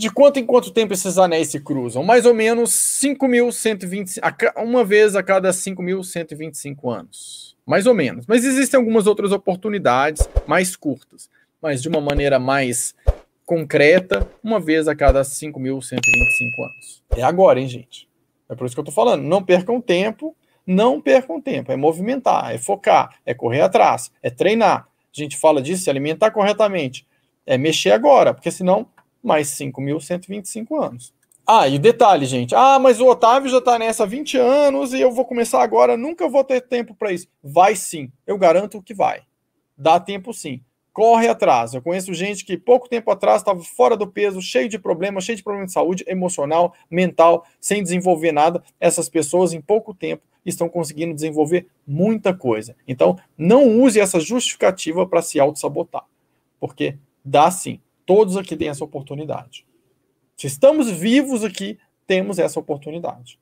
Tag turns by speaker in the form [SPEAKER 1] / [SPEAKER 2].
[SPEAKER 1] De quanto em quanto tempo esses anéis se cruzam? Mais ou menos 5.125, uma vez a cada 5.125 anos. Mais ou menos. Mas existem algumas outras oportunidades mais curtas, mas de uma maneira mais concreta, uma vez a cada 5.125 anos. É agora, hein, gente? É por isso que eu tô falando. Não percam tempo, não percam tempo. É movimentar, é focar, é correr atrás, é treinar. A gente fala disso, se alimentar corretamente. É mexer agora, porque senão mais 5.125 anos. Ah, e detalhe, gente. Ah, mas o Otávio já está nessa há 20 anos e eu vou começar agora, nunca vou ter tempo para isso. Vai sim, eu garanto que vai. Dá tempo sim. Corre atrás. Eu conheço gente que pouco tempo atrás estava fora do peso, cheio de problemas, cheio de problemas de saúde emocional, mental, sem desenvolver nada. Essas pessoas, em pouco tempo, estão conseguindo desenvolver muita coisa. Então, não use essa justificativa para se auto-sabotar, porque dá sim. Todos aqui têm essa oportunidade. Se estamos vivos aqui, temos essa oportunidade.